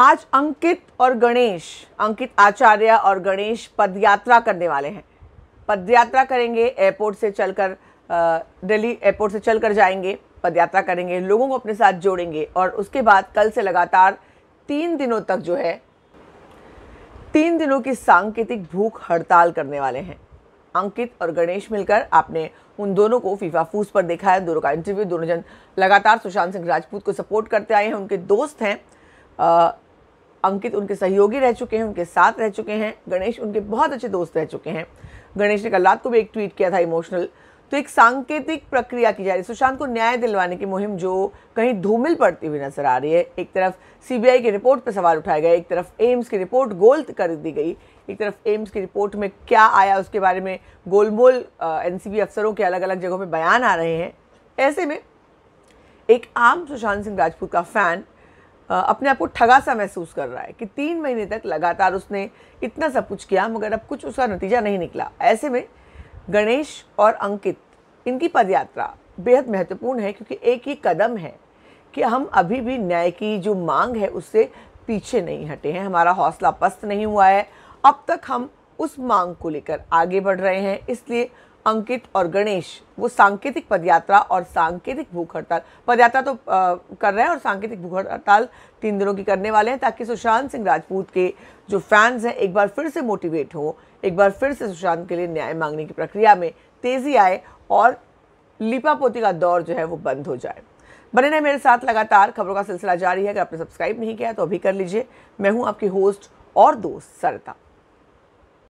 आज अंकित और गणेश अंकित आचार्य और गणेश पदयात्रा करने वाले हैं पदयात्रा करेंगे एयरपोर्ट से चलकर दिल्ली एयरपोर्ट से चलकर जाएंगे पदयात्रा करेंगे लोगों को अपने साथ जोड़ेंगे और उसके बाद कल से लगातार तीन दिनों तक जो है तीन दिनों की सांकेतिक भूख हड़ताल करने वाले हैं अंकित और गणेश मिलकर आपने उन दोनों को फीफा फूस पर देखा है दोनों का इंटरव्यू दोनों जन लगातार सुशांत सिंह राजपूत को सपोर्ट करते आए हैं उनके दोस्त हैं अंकित उनके सहयोगी रह चुके हैं उनके साथ रह चुके हैं गणेश उनके बहुत अच्छे दोस्त रह चुके हैं गणेश ने कल रात को भी एक ट्वीट किया था इमोशनल तो एक सांकेतिक प्रक्रिया की जा रही है सुशांत को न्याय दिलवाने की मुहिम जो कहीं धूमिल पड़ती हुई नजर आ रही है एक तरफ सीबीआई की रिपोर्ट पर सवाल उठाए गए एक तरफ एम्स की रिपोर्ट गोल कर दी गई एक तरफ एम्स की रिपोर्ट में क्या आया उसके बारे में गोलमोल एनसीबी अफसरों के अलग अलग जगहों पर बयान आ रहे हैं ऐसे में एक आम सुशांत सिंह राजपूत का फैन अपने आप को ठगा सा महसूस कर रहा है कि तीन महीने तक लगातार उसने इतना सब कुछ किया मगर अब कुछ उसका नतीजा नहीं निकला ऐसे में गणेश और अंकित इनकी पदयात्रा बेहद महत्वपूर्ण है क्योंकि एक ही कदम है कि हम अभी भी न्याय की जो मांग है उससे पीछे नहीं हटे हैं हमारा हौसला पस्त नहीं हुआ है अब तक हम उस मांग को लेकर आगे बढ़ रहे हैं इसलिए अंकित और गणेश वो सांकेतिक पदयात्रा और सांकेतिक भूख हड़ताल पदयात्रा तो आ, कर रहे हैं और सांकेतिक भूख हड़ताल तीन दिनों की करने वाले हैं ताकि सुशांत सिंह राजपूत के जो फैंस हैं एक बार फिर से मोटिवेट हो एक बार फिर से सुशांत के लिए न्याय मांगने की प्रक्रिया में तेज़ी आए और लिपापोती का दौर जो है वो बंद हो जाए बने रहे मेरे साथ लगातार खबरों का सिलसिला जारी है अगर आपने सब्सक्राइब नहीं किया तो अभी कर लीजिए मैं हूँ आपकी होस्ट और दोस्त सरता